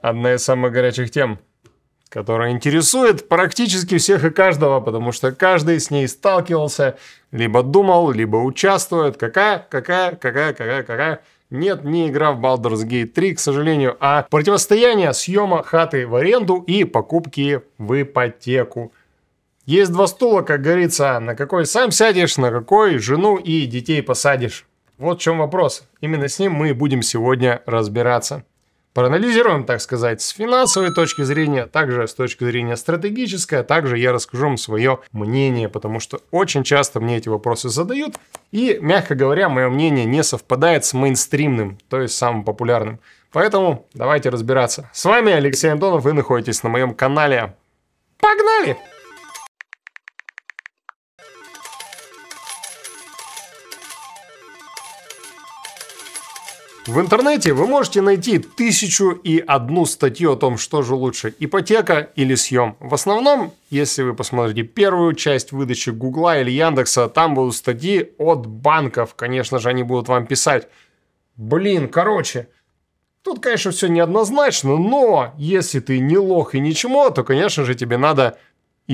одна из самых горячих тем, которая интересует практически всех и каждого, потому что каждый с ней сталкивался, либо думал, либо участвует. Какая, какая, какая, какая, какая. Нет, не игра в Baldur's Gate 3, к сожалению, а противостояние съема хаты в аренду и покупки в ипотеку. Есть два стула, как говорится, на какой сам сядешь, на какой жену и детей посадишь. Вот в чем вопрос. Именно с ним мы будем сегодня разбираться проанализируем, так сказать, с финансовой точки зрения, также с точки зрения стратегической, а также я расскажу вам свое мнение, потому что очень часто мне эти вопросы задают, и, мягко говоря, мое мнение не совпадает с мейнстримным, то есть самым популярным. Поэтому давайте разбираться. С вами Алексей Антонов, вы находитесь на моем канале. Погнали! В интернете вы можете найти тысячу и одну статью о том, что же лучше, ипотека или съем. В основном, если вы посмотрите первую часть выдачи Гугла или Яндекса, там будут статьи от банков. Конечно же, они будут вам писать. Блин, короче, Тут, конечно, все неоднозначно, но если ты не лох и ничего, то, конечно же, тебе надо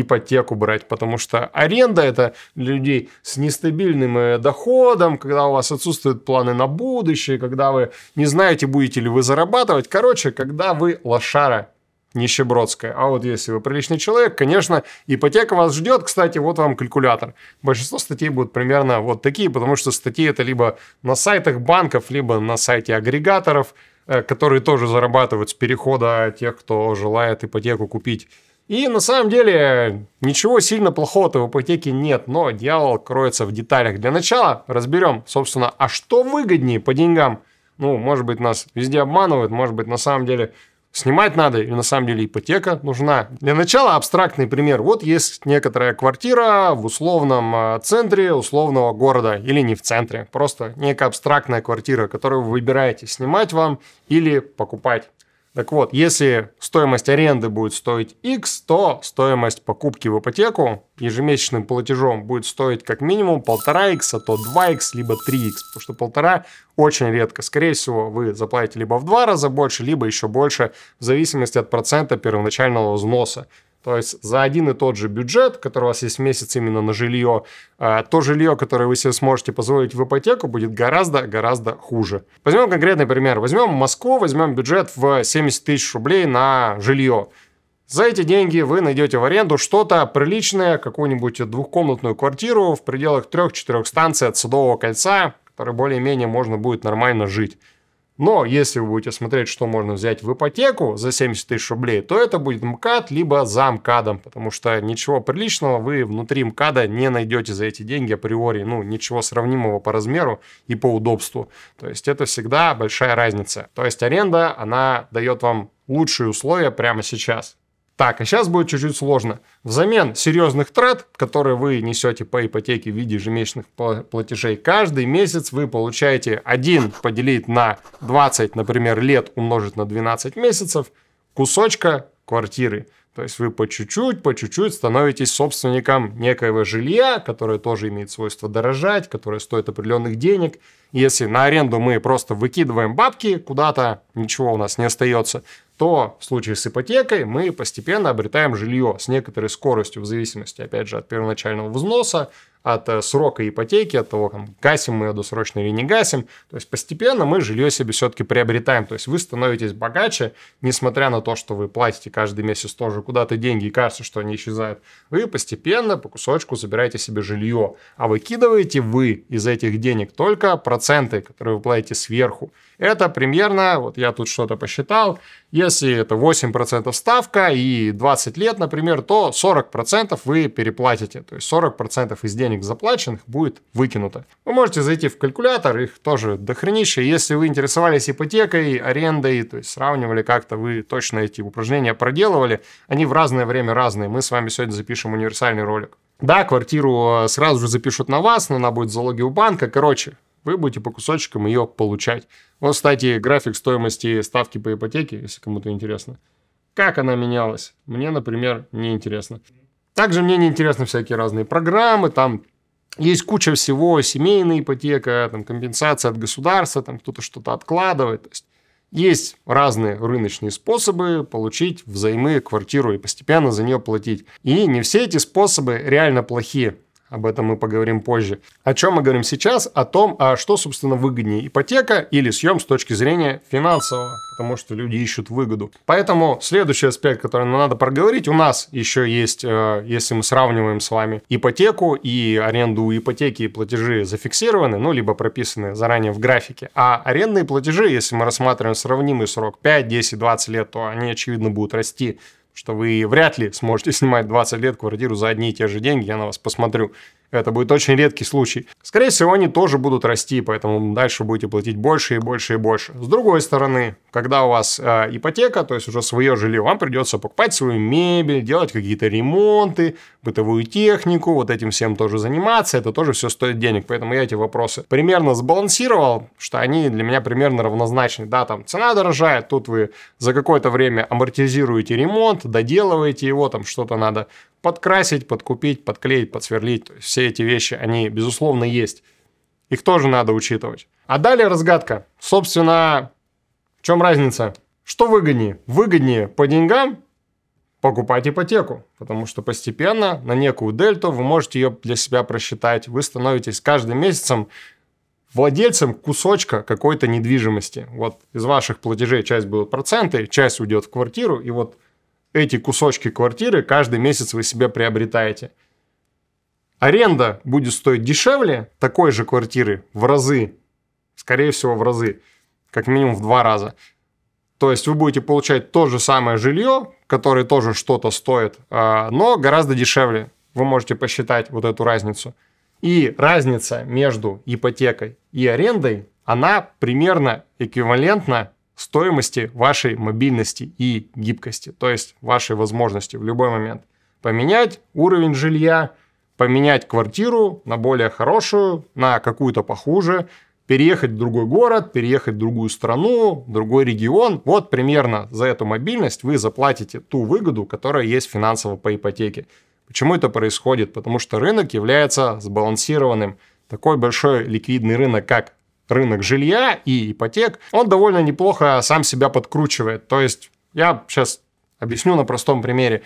ипотеку брать, потому что аренда это для людей с нестабильным э, доходом, когда у вас отсутствуют планы на будущее, когда вы не знаете, будете ли вы зарабатывать. Короче, когда вы лошара нищебродская. А вот если вы приличный человек, конечно, ипотека вас ждет. Кстати, вот вам калькулятор. Большинство статей будут примерно вот такие, потому что статьи это либо на сайтах банков, либо на сайте агрегаторов, э, которые тоже зарабатывают с перехода тех, кто желает ипотеку купить и на самом деле ничего сильно плохого в ипотеке нет, но дьявол кроется в деталях. Для начала разберем, собственно, а что выгоднее по деньгам? Ну, может быть, нас везде обманывают, может быть, на самом деле снимать надо, и на самом деле ипотека нужна. Для начала абстрактный пример. Вот есть некоторая квартира в условном а, центре условного города или не в центре, просто некая абстрактная квартира, которую вы выбираете снимать вам или покупать. Так вот, если стоимость аренды будет стоить X, то стоимость покупки в ипотеку ежемесячным платежом будет стоить как минимум 1,5x, а то 2x, либо 3x, потому что полтора очень редко. Скорее всего, вы заплатите либо в два раза больше, либо еще больше, в зависимости от процента первоначального взноса. То есть за один и тот же бюджет, который у вас есть месяц именно на жилье, э, то жилье, которое вы себе сможете позволить в ипотеку, будет гораздо-гораздо хуже. Возьмем конкретный пример. Возьмем Москву, возьмем бюджет в 70 тысяч рублей на жилье. За эти деньги вы найдете в аренду что-то приличное, какую-нибудь двухкомнатную квартиру в пределах 3-4 станций от Садового кольца, в которой более-менее можно будет нормально жить. Но если вы будете смотреть, что можно взять в ипотеку за 70 тысяч рублей, то это будет МКАД, либо за МКАДом, потому что ничего приличного вы внутри МКАДа не найдете за эти деньги априори, ну, ничего сравнимого по размеру и по удобству. То есть это всегда большая разница. То есть аренда, она дает вам лучшие условия прямо сейчас. Так, а сейчас будет чуть-чуть сложно. Взамен серьезных трат, которые вы несете по ипотеке в виде ежемесячных платежей, каждый месяц вы получаете 1 поделить на 20, например, лет умножить на 12 месяцев, кусочка квартиры. То есть вы по чуть-чуть, по чуть-чуть становитесь собственником некоего жилья, которое тоже имеет свойство дорожать, которое стоит определенных денег. Если на аренду мы просто выкидываем бабки куда-то, ничего у нас не остается, то в случае с ипотекой мы постепенно обретаем жилье с некоторой скоростью, в зависимости, опять же, от первоначального взноса, от э, срока ипотеки, от того, там, гасим мы ее досрочно или не гасим. То есть постепенно мы жилье себе все-таки приобретаем. То есть вы становитесь богаче, несмотря на то, что вы платите каждый месяц тоже куда-то деньги и кажется, что они исчезают. Вы постепенно по кусочку забираете себе жилье. А выкидываете вы из этих денег только проценты, которые вы платите сверху. Это примерно, вот я тут что-то посчитал, если это 8% ставка и 20 лет, например, то 40% вы переплатите. То есть 40% из денег заплаченных будет выкинуто. Вы можете зайти в калькулятор, их тоже дохренище. Если вы интересовались ипотекой, арендой, то есть сравнивали как-то, вы точно эти упражнения проделывали, они в разное время разные. Мы с вами сегодня запишем универсальный ролик. Да, квартиру э, сразу же запишут на вас, но она будет в залоге у банка. Короче, вы будете по кусочкам ее получать. Вот, кстати, график стоимости ставки по ипотеке, если кому-то интересно. Как она менялась? Мне, например, не интересно. Также мне не интересны всякие разные программы, там есть куча всего, семейная ипотека, там компенсация от государства, там кто-то что-то откладывает. То есть есть разные рыночные способы получить взаймы квартиру и постепенно за нее платить. И не все эти способы реально плохие. Об этом мы поговорим позже. О чем мы говорим сейчас? О том, а что, собственно, выгоднее, ипотека или съем с точки зрения финансового, потому что люди ищут выгоду. Поэтому следующий аспект, который нам надо проговорить, у нас еще есть, э, если мы сравниваем с вами ипотеку и аренду у ипотеки, и платежи зафиксированы, ну, либо прописаны заранее в графике. А арендные платежи, если мы рассматриваем сравнимый срок 5, 10, 20 лет, то они, очевидно, будут расти что вы вряд ли сможете снимать 20 лет квартиру за одни и те же деньги, я на вас посмотрю. Это будет очень редкий случай. Скорее всего, они тоже будут расти, поэтому дальше будете платить больше и больше и больше. С другой стороны, когда у вас э, ипотека, то есть уже свое жилье, вам придется покупать свою мебель, делать какие-то ремонты, бытовую технику, вот этим всем тоже заниматься, это тоже все стоит денег. Поэтому я эти вопросы примерно сбалансировал, что они для меня примерно равнозначны. Да, там цена дорожает, тут вы за какое-то время амортизируете ремонт, доделываете его, там что-то надо подкрасить, подкупить, подклеить, подсверлить. все эти вещи, они, безусловно, есть. Их тоже надо учитывать. А далее разгадка. Собственно, в чем разница? Что выгоднее? Выгоднее по деньгам покупать ипотеку, потому что постепенно на некую дельту вы можете ее для себя просчитать. Вы становитесь каждым месяцем владельцем кусочка какой-то недвижимости. Вот из ваших платежей часть будут проценты, часть уйдет в квартиру, и вот эти кусочки квартиры каждый месяц вы себе приобретаете. Аренда будет стоить дешевле такой же квартиры в разы, скорее всего в разы, как минимум в два раза – то есть вы будете получать то же самое жилье, которое тоже что-то стоит, а, но гораздо дешевле. Вы можете посчитать вот эту разницу. И разница между ипотекой и арендой, она примерно эквивалентна стоимости вашей мобильности и гибкости, то есть вашей возможности в любой момент поменять уровень жилья, поменять квартиру на более хорошую, на какую-то похуже, переехать в другой город, переехать в другую страну, другой регион. Вот примерно за эту мобильность вы заплатите ту выгоду, которая есть финансово по ипотеке. Почему это происходит? Потому что рынок является сбалансированным. Такой большой ликвидный рынок, как рынок жилья и ипотек, он довольно неплохо сам себя подкручивает. То есть я сейчас объясню на простом примере.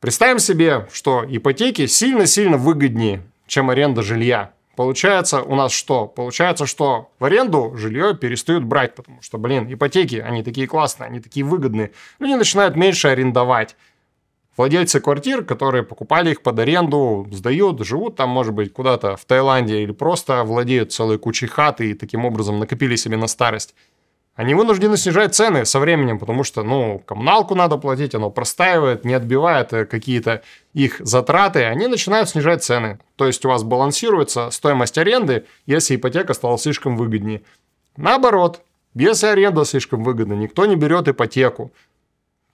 Представим себе, что ипотеки сильно-сильно выгоднее, чем аренда жилья. Получается у нас что? Получается, что в аренду жилье перестают брать, потому что, блин, ипотеки, они такие классные, они такие выгодные. Люди ну, начинают меньше арендовать. Владельцы квартир, которые покупали их под аренду, сдают, живут там, может быть, куда-то в Таиланде или просто владеют целой кучей хат и таким образом накопили себе на старость они вынуждены снижать цены со временем, потому что, ну, коммуналку надо платить, оно простаивает, не отбивает э, какие-то их затраты, они начинают снижать цены. То есть у вас балансируется стоимость аренды, если ипотека стала слишком выгоднее. Наоборот, если аренда слишком выгодна, никто не берет ипотеку.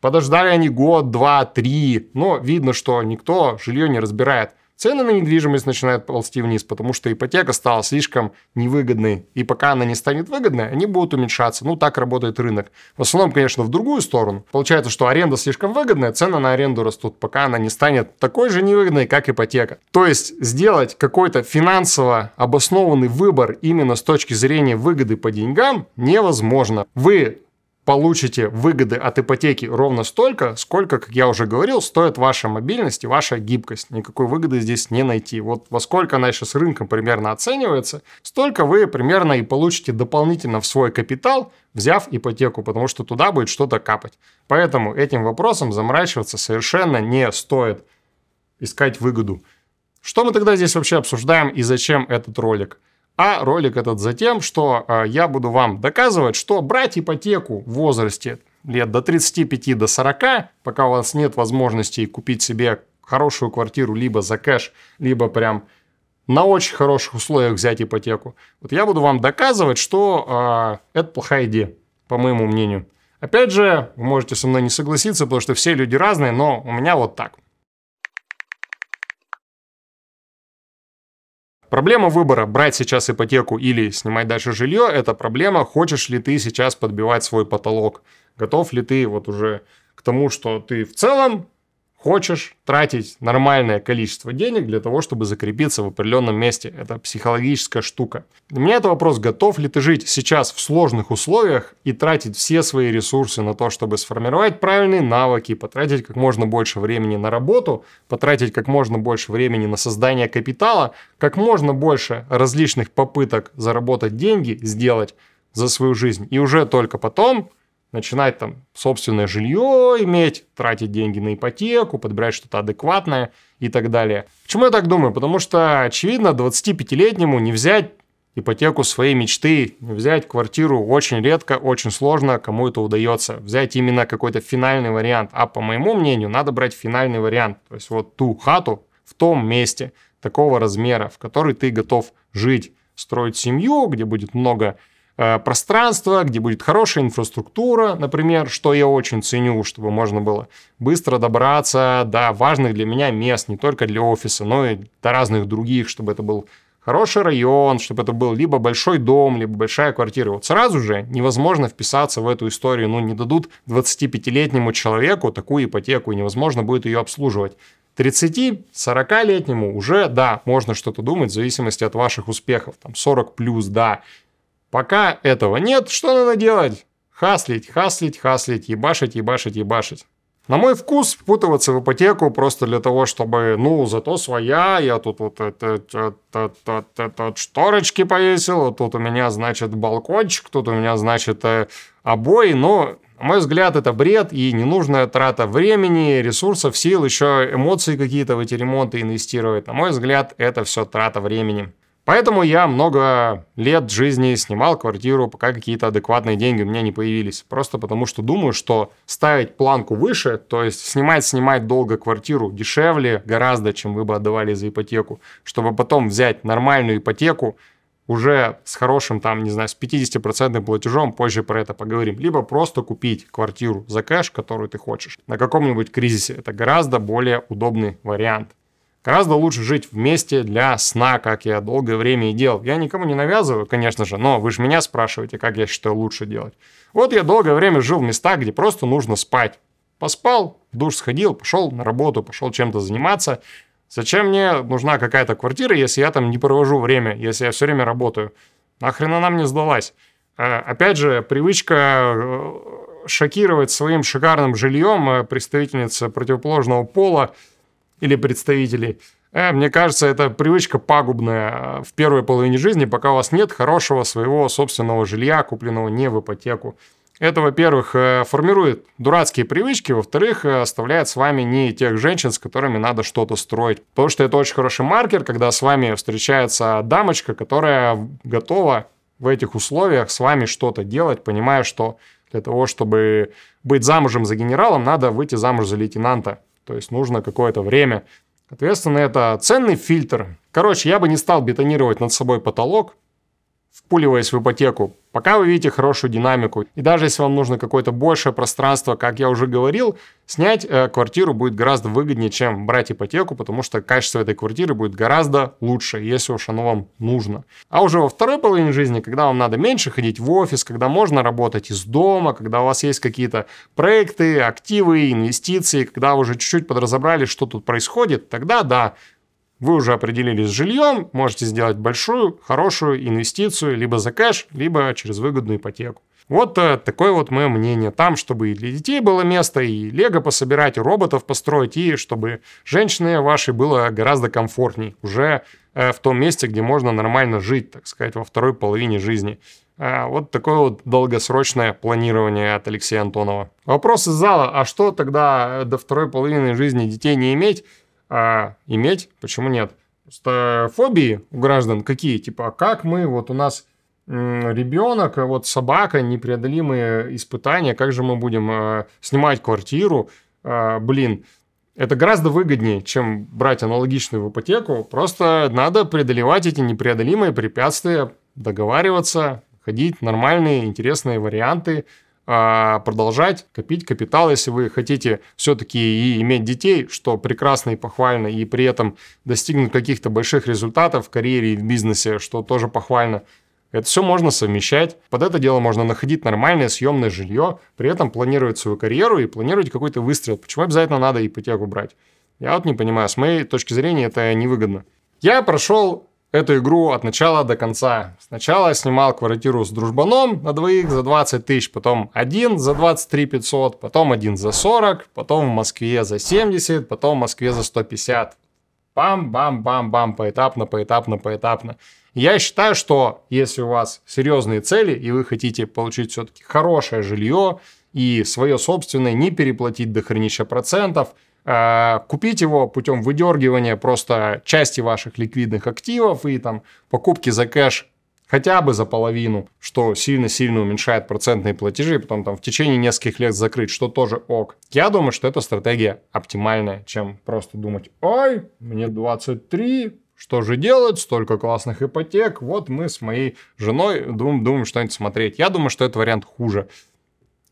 Подождали они год, два, три, но видно, что никто жилье не разбирает. Цены на недвижимость начинают ползти вниз, потому что ипотека стала слишком невыгодной. И пока она не станет выгодной, они будут уменьшаться. Ну, так работает рынок. В основном, конечно, в другую сторону. Получается, что аренда слишком выгодная, цены на аренду растут, пока она не станет такой же невыгодной, как ипотека. То есть сделать какой-то финансово обоснованный выбор именно с точки зрения выгоды по деньгам невозможно. Вы получите выгоды от ипотеки ровно столько, сколько, как я уже говорил, стоит ваша мобильность и ваша гибкость. Никакой выгоды здесь не найти. Вот во сколько она еще с рынком примерно оценивается, столько вы примерно и получите дополнительно в свой капитал, взяв ипотеку, потому что туда будет что-то капать. Поэтому этим вопросом заморачиваться совершенно не стоит искать выгоду. Что мы тогда здесь вообще обсуждаем и зачем этот ролик? А ролик этот за тем, что э, я буду вам доказывать, что брать ипотеку в возрасте лет до 35 до 40, пока у вас нет возможности купить себе хорошую квартиру либо за кэш, либо прям на очень хороших условиях взять ипотеку. Вот я буду вам доказывать, что э, это плохая идея, по моему мнению. Опять же, вы можете со мной не согласиться, потому что все люди разные, но у меня вот так. Проблема выбора, брать сейчас ипотеку или снимать дальше жилье, это проблема, хочешь ли ты сейчас подбивать свой потолок, готов ли ты вот уже к тому, что ты в целом хочешь тратить нормальное количество денег для того, чтобы закрепиться в определенном месте. Это психологическая штука. Для меня это вопрос, готов ли ты жить сейчас в сложных условиях и тратить все свои ресурсы на то, чтобы сформировать правильные навыки, потратить как можно больше времени на работу, потратить как можно больше времени на создание капитала, как можно больше различных попыток заработать деньги, сделать за свою жизнь. И уже только потом начинать там собственное жилье иметь, тратить деньги на ипотеку, подбирать что-то адекватное и так далее. Почему я так думаю? Потому что, очевидно, 25-летнему не взять ипотеку своей мечты, не взять квартиру очень редко, очень сложно, кому это удается. Взять именно какой-то финальный вариант. А по моему мнению, надо брать финальный вариант. То есть вот ту хату в том месте, такого размера, в которой ты готов жить, строить семью, где будет много Э, пространство, где будет хорошая инфраструктура, например, что я очень ценю, чтобы можно было быстро добраться до важных для меня мест, не только для офиса, но и до разных других, чтобы это был хороший район, чтобы это был либо большой дом, либо большая квартира. Вот сразу же невозможно вписаться в эту историю, ну не дадут 25-летнему человеку такую ипотеку, и невозможно будет ее обслуживать. 30-40-летнему уже, да, можно что-то думать в зависимости от ваших успехов. Там 40 плюс, да, Пока этого нет, что надо делать? Хаслить, хаслить, хаслить, ебашить, ебашить, ебашить. На мой вкус, впутываться в ипотеку просто для того, чтобы, ну, зато своя, я тут вот это, это, это, это, шторочки повесил, тут у меня, значит, балкончик, тут у меня, значит, э, обои, но, на мой взгляд, это бред и ненужная трата времени, ресурсов, сил, еще эмоции какие-то в эти ремонты инвестировать. На мой взгляд, это все трата времени. Поэтому я много лет жизни снимал квартиру, пока какие-то адекватные деньги у меня не появились. Просто потому что думаю, что ставить планку выше, то есть снимать, снимать долго квартиру дешевле гораздо, чем вы бы отдавали за ипотеку, чтобы потом взять нормальную ипотеку уже с хорошим, там, не знаю, с 50% платежом, позже про это поговорим, либо просто купить квартиру за кэш, которую ты хочешь, на каком-нибудь кризисе. Это гораздо более удобный вариант. Гораздо лучше жить вместе для сна, как я долгое время и делал. Я никому не навязываю, конечно же, но вы же меня спрашиваете, как я считаю лучше делать. Вот я долгое время жил в местах, где просто нужно спать. Поспал, в душ сходил, пошел на работу, пошел чем-то заниматься. Зачем мне нужна какая-то квартира, если я там не провожу время, если я все время работаю? Нахрена она мне сдалась? Э, опять же, привычка э, шокировать своим шикарным жильем э, представительниц противоположного пола – или представителей. Э, мне кажется, это привычка пагубная э, в первой половине жизни, пока у вас нет хорошего своего собственного жилья, купленного не в ипотеку. Это, во-первых, э, формирует дурацкие привычки, во-вторых, э, оставляет с вами не тех женщин, с которыми надо что-то строить. Потому что это очень хороший маркер, когда с вами встречается дамочка, которая готова в этих условиях с вами что-то делать, понимая, что для того, чтобы быть замужем за генералом, надо выйти замуж за лейтенанта. То есть нужно какое-то время. Соответственно, это ценный фильтр. Короче, я бы не стал бетонировать над собой потолок, впуливаясь в ипотеку Пока вы видите хорошую динамику, и даже если вам нужно какое-то большее пространство, как я уже говорил, снять э, квартиру будет гораздо выгоднее, чем брать ипотеку, потому что качество этой квартиры будет гораздо лучше, если уж оно вам нужно. А уже во второй половине жизни, когда вам надо меньше ходить в офис, когда можно работать из дома, когда у вас есть какие-то проекты, активы, инвестиции, когда вы уже чуть-чуть подразобрали, что тут происходит, тогда да, вы уже определились с жильем, можете сделать большую, хорошую инвестицию либо за кэш, либо через выгодную ипотеку. Вот э, такое вот мое мнение. Там, чтобы и для детей было место, и лего пособирать, и роботов построить, и чтобы женщине вашей было гораздо комфортней уже э, в том месте, где можно нормально жить, так сказать, во второй половине жизни. Э, вот такое вот долгосрочное планирование от Алексея Антонова. Вопрос из зала, а что тогда до второй половины жизни детей не иметь? а иметь, почему нет? Просто фобии у граждан какие? Типа, а как мы, вот у нас ребенок, а вот собака, непреодолимые испытания, как же мы будем а, снимать квартиру, блин, это гораздо выгоднее, чем брать аналогичную в ипотеку. Просто надо преодолевать эти непреодолимые препятствия, договариваться, ходить нормальные, интересные варианты, а, продолжать копить капитал, если вы хотите все-таки и иметь детей, что прекрасно и похвально, и при этом достигнуть каких-то больших результатов в карьере и в бизнесе, что тоже похвально. Это все можно совмещать. Под это дело можно находить нормальное съемное жилье, при этом планировать свою карьеру и планировать какой-то выстрел. Почему обязательно надо ипотеку брать? Я вот не понимаю, с моей точки зрения это невыгодно. Я прошел эту игру от начала до конца. Сначала снимал квартиру с дружбаном на двоих за 20 тысяч, потом один за 23 500, потом один за 40, потом в Москве за 70, потом в Москве за 150. Бам-бам-бам-бам, поэтапно, поэтапно, поэтапно. Я считаю, что если у вас серьезные цели, и вы хотите получить все-таки хорошее жилье и свое собственное, не переплатить до хренища процентов – а, купить его путем выдергивания просто части ваших ликвидных активов и там покупки за кэш хотя бы за половину, что сильно-сильно уменьшает процентные платежи, и потом там в течение нескольких лет закрыть, что тоже ок. Я думаю, что эта стратегия оптимальная, чем просто думать, ой, мне 23, что же делать, столько классных ипотек, вот мы с моей женой думаем, думаем что-нибудь смотреть. Я думаю, что этот вариант хуже.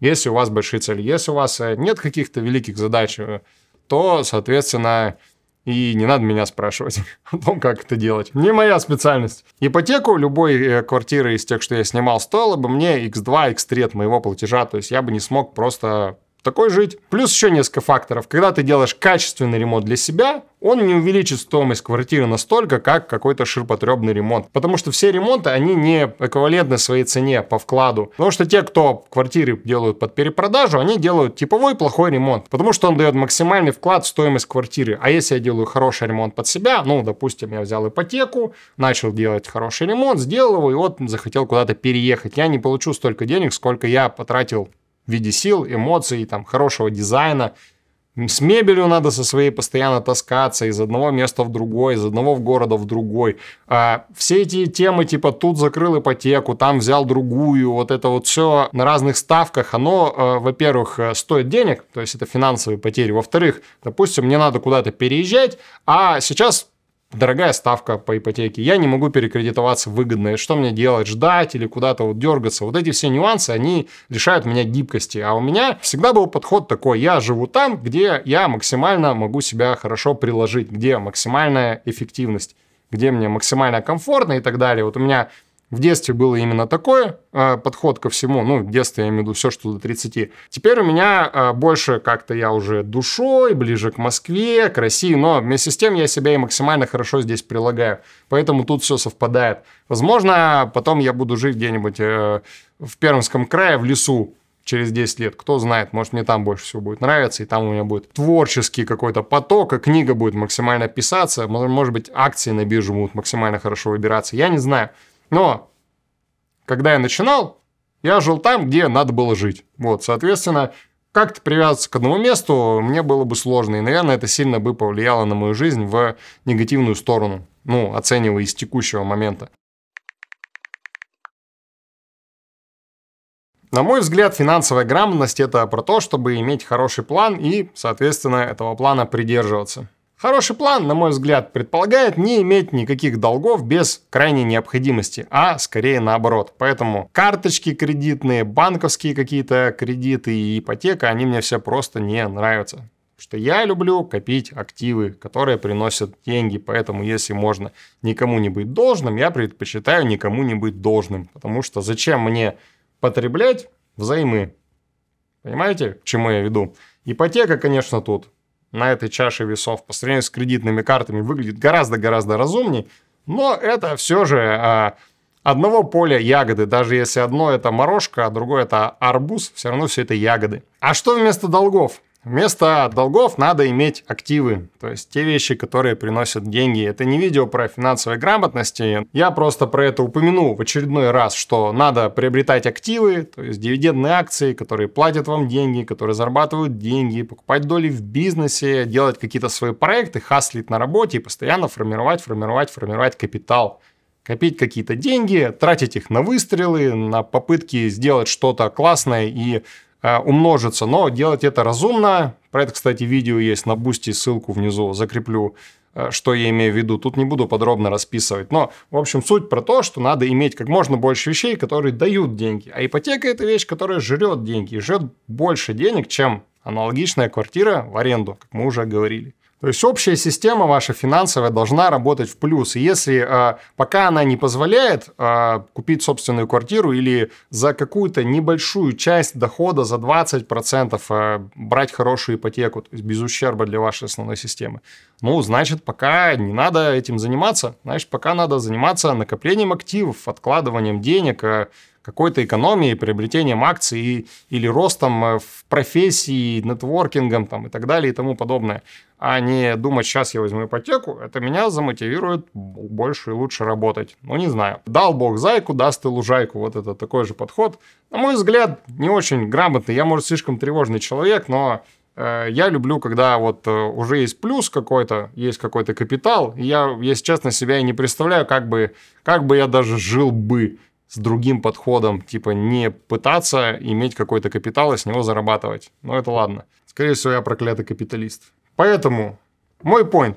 Если у вас большие цели, если у вас э, нет каких-то великих задач, э, то, соответственно, и не надо меня спрашивать о том, как это делать. Не моя специальность. Ипотеку любой э, квартиры из тех, что я снимал, стоила бы мне x2, x3 от моего платежа. То есть я бы не смог просто такой жить. Плюс еще несколько факторов. Когда ты делаешь качественный ремонт для себя, он не увеличит стоимость квартиры настолько, как какой-то ширпотребный ремонт. Потому что все ремонты, они не эквивалентны своей цене по вкладу. Потому что те, кто квартиры делают под перепродажу, они делают типовой плохой ремонт. Потому что он дает максимальный вклад в стоимость квартиры. А если я делаю хороший ремонт под себя, ну, допустим, я взял ипотеку, начал делать хороший ремонт, сделал его и вот захотел куда-то переехать. Я не получу столько денег, сколько я потратил в виде сил, эмоций, там, хорошего дизайна. С мебелью надо со своей постоянно таскаться из одного места в другое, из одного в города в другой. А, все эти темы, типа тут закрыл ипотеку, там взял другую, вот это вот все на разных ставках, оно, э, во-первых, э, стоит денег, то есть это финансовые потери. Во-вторых, допустим, мне надо куда-то переезжать, а сейчас дорогая ставка по ипотеке, я не могу перекредитоваться выгодно, что мне делать, ждать или куда-то вот дергаться. Вот эти все нюансы, они лишают меня гибкости. А у меня всегда был подход такой, я живу там, где я максимально могу себя хорошо приложить, где максимальная эффективность, где мне максимально комфортно и так далее. Вот у меня в детстве было именно такое а, подход ко всему. Ну, в детстве я имею в виду все, что до 30. Теперь у меня а, больше как-то я уже душой, ближе к Москве, к России, но вместе с тем я себя и максимально хорошо здесь прилагаю. Поэтому тут все совпадает. Возможно, потом я буду жить где-нибудь э, в Пермском крае, в лесу через 10 лет. Кто знает, может, мне там больше всего будет нравиться, и там у меня будет творческий какой-то поток, и книга будет максимально писаться, может быть, акции на бирже будут максимально хорошо выбираться, я не знаю. Но когда я начинал, я жил там, где надо было жить. Вот, соответственно, как-то привязаться к одному месту мне было бы сложно. И, наверное, это сильно бы повлияло на мою жизнь в негативную сторону, ну, оценивая из текущего момента. На мой взгляд, финансовая грамотность – это про то, чтобы иметь хороший план и, соответственно, этого плана придерживаться. Хороший план, на мой взгляд, предполагает не иметь никаких долгов без крайней необходимости, а скорее наоборот. Поэтому карточки кредитные, банковские какие-то кредиты и ипотека, они мне все просто не нравятся что я люблю копить активы, которые приносят деньги, поэтому если можно никому не быть должным, я предпочитаю никому не быть должным, потому что зачем мне потреблять взаймы? Понимаете, к чему я веду? Ипотека, конечно, тут на этой чаше весов по сравнению с кредитными картами выглядит гораздо-гораздо разумней, но это все же а, одного поля ягоды. Даже если одно это морожка, а другое это арбуз, все равно все это ягоды. А что вместо долгов? Вместо долгов надо иметь активы, то есть те вещи, которые приносят деньги. Это не видео про финансовые грамотности, я просто про это упомяну в очередной раз, что надо приобретать активы, то есть дивидендные акции, которые платят вам деньги, которые зарабатывают деньги, покупать доли в бизнесе, делать какие-то свои проекты, хаслить на работе и постоянно формировать, формировать, формировать капитал копить какие-то деньги, тратить их на выстрелы, на попытки сделать что-то классное и Э, умножится, но делать это разумно. Про это, кстати, видео есть на бусте, ссылку внизу закреплю, э, что я имею в виду. Тут не буду подробно расписывать, но, в общем, суть про то, что надо иметь как можно больше вещей, которые дают деньги. А ипотека – это вещь, которая жрет деньги и жрет больше денег, чем аналогичная квартира в аренду, как мы уже говорили. То есть общая система ваша финансовая должна работать в плюс. И если э, пока она не позволяет э, купить собственную квартиру или за какую-то небольшую часть дохода, за 20% э, брать хорошую ипотеку, то есть без ущерба для вашей основной системы, ну, значит, пока не надо этим заниматься. Значит, пока надо заниматься накоплением активов, откладыванием денег, э, какой-то экономией, приобретением акций или ростом э, в профессии, нетворкингом там, и так далее и тому подобное, а не думать, сейчас я возьму ипотеку, это меня замотивирует больше и лучше работать. Ну, не знаю. Дал бог зайку, даст и лужайку. Вот это такой же подход. На мой взгляд, не очень грамотный. Я, может, слишком тревожный человек, но э, я люблю, когда вот э, уже есть плюс какой-то, есть какой-то капитал. Я, если честно, себя и не представляю, как бы, как бы я даже жил бы с другим подходом, типа не пытаться иметь какой-то капитал и с него зарабатывать. Но это ладно. Скорее всего, я проклятый капиталист. Поэтому мой point.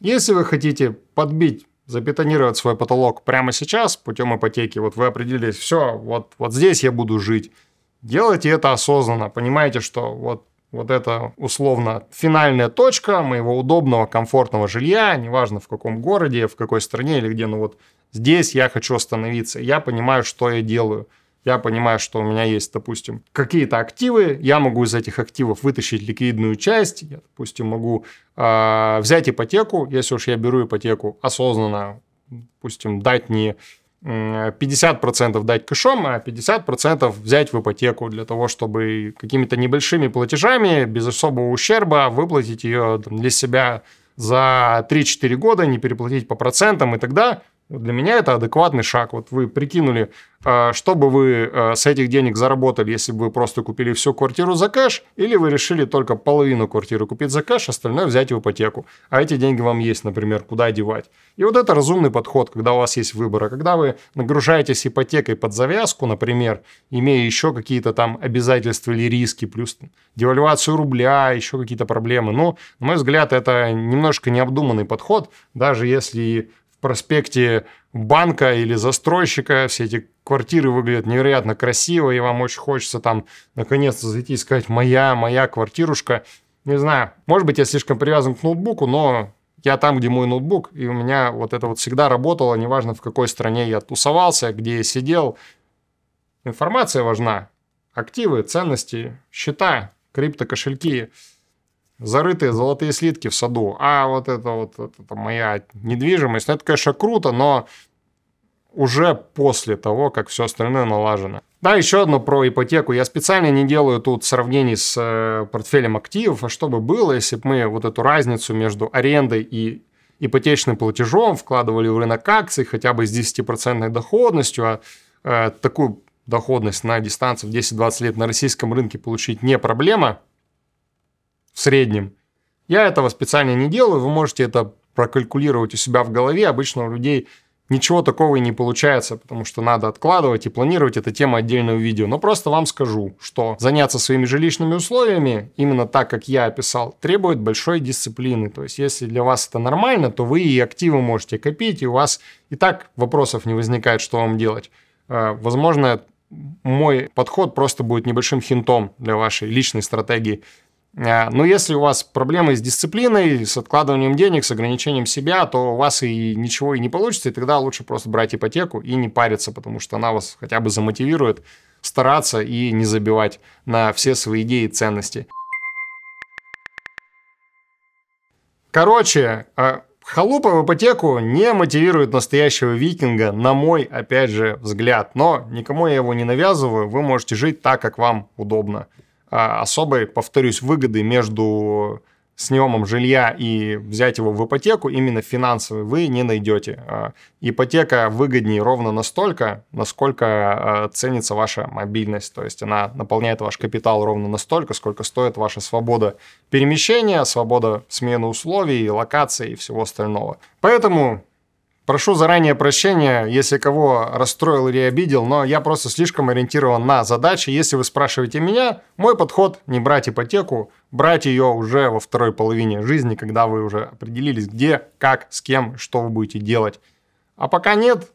Если вы хотите подбить, запетонировать свой потолок прямо сейчас путем ипотеки, вот вы определились, все, вот, вот здесь я буду жить, делайте это осознанно, понимаете, что вот вот это условно финальная точка моего удобного, комфортного жилья, неважно в каком городе, в какой стране или где, ну вот Здесь я хочу остановиться. Я понимаю, что я делаю. Я понимаю, что у меня есть, допустим, какие-то активы. Я могу из этих активов вытащить ликвидную часть. Я, допустим, могу э, взять ипотеку, если уж я беру ипотеку осознанно, допустим, дать не 50% дать кэшом, а 50% взять в ипотеку для того, чтобы какими-то небольшими платежами, без особого ущерба, выплатить ее для себя за 3-4 года, не переплатить по процентам, и тогда для меня это адекватный шаг. Вот вы прикинули, э, что бы вы э, с этих денег заработали, если бы вы просто купили всю квартиру за кэш, или вы решили только половину квартиры купить за кэш, остальное взять в ипотеку. А эти деньги вам есть, например, куда девать. И вот это разумный подход, когда у вас есть выбор. А когда вы нагружаетесь ипотекой под завязку, например, имея еще какие-то там обязательства или риски, плюс девальвацию рубля, еще какие-то проблемы. Ну, на мой взгляд, это немножко необдуманный подход, даже если проспекте банка или застройщика. Все эти квартиры выглядят невероятно красиво, и вам очень хочется там наконец-то зайти и сказать «моя, моя квартирушка». Не знаю, может быть, я слишком привязан к ноутбуку, но я там, где мой ноутбук, и у меня вот это вот всегда работало, неважно, в какой стране я тусовался, где я сидел. Информация важна. Активы, ценности, счета, крипто криптокошельки – зарытые золотые слитки в саду, а вот это вот это моя недвижимость. Ну, это, конечно, круто, но уже после того, как все остальное налажено. Да, еще одно про ипотеку. Я специально не делаю тут сравнений с э, портфелем активов, а что бы было, если бы мы вот эту разницу между арендой и ипотечным платежом вкладывали в рынок акций хотя бы с 10% доходностью, а э, такую доходность на дистанцию в 10-20 лет на российском рынке получить не проблема – в среднем. Я этого специально не делаю, вы можете это прокалькулировать у себя в голове. Обычно у людей ничего такого и не получается, потому что надо откладывать и планировать, это тема отдельного видео. Но просто вам скажу, что заняться своими жилищными условиями, именно так, как я описал, требует большой дисциплины. То есть, если для вас это нормально, то вы и активы можете копить, и у вас и так вопросов не возникает, что вам делать. Э, возможно, мой подход просто будет небольшим хинтом для вашей личной стратегии а, но если у вас проблемы с дисциплиной, с откладыванием денег, с ограничением себя, то у вас и ничего и не получится, и тогда лучше просто брать ипотеку и не париться, потому что она вас хотя бы замотивирует стараться и не забивать на все свои идеи и ценности. Короче, а, Халупа в ипотеку не мотивирует настоящего викинга, на мой, опять же, взгляд. Но никому я его не навязываю, вы можете жить так, как вам удобно. А, особой, повторюсь, выгоды между снимом жилья и взять его в ипотеку, именно финансовый, вы не найдете. А, ипотека выгоднее ровно настолько, насколько а, ценится ваша мобильность. То есть она наполняет ваш капитал ровно настолько, сколько стоит ваша свобода перемещения, свобода смены условий, локации и всего остального. Поэтому Прошу заранее прощения, если кого расстроил или обидел, но я просто слишком ориентирован на задачи. Если вы спрашиваете меня, мой подход не брать ипотеку, брать ее уже во второй половине жизни, когда вы уже определились, где, как, с кем, что вы будете делать. А пока нет,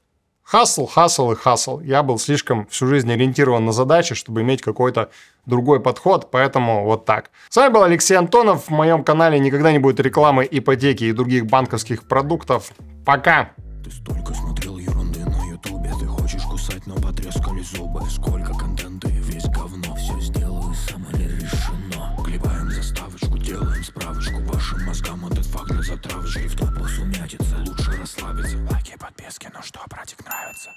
Хасл, хасл и хасл. Я был слишком всю жизнь ориентирован на задачи, чтобы иметь какой-то другой подход, поэтому вот так. С вами был Алексей Антонов. В моем канале никогда не будет рекламы ипотеки и других банковских продуктов. Пока! Ты столько смотрел ерунды на ютубе, ты хочешь кусать, но потрескали зубы. Сколько контента и весь говно, все сделаю сам или решено. Клепаем заставочку, делаем справочку, вашим мозгам этот факт для затравочки. В топах сумятица, расслабиться Лайки, подписки, ну что, братик, нравится?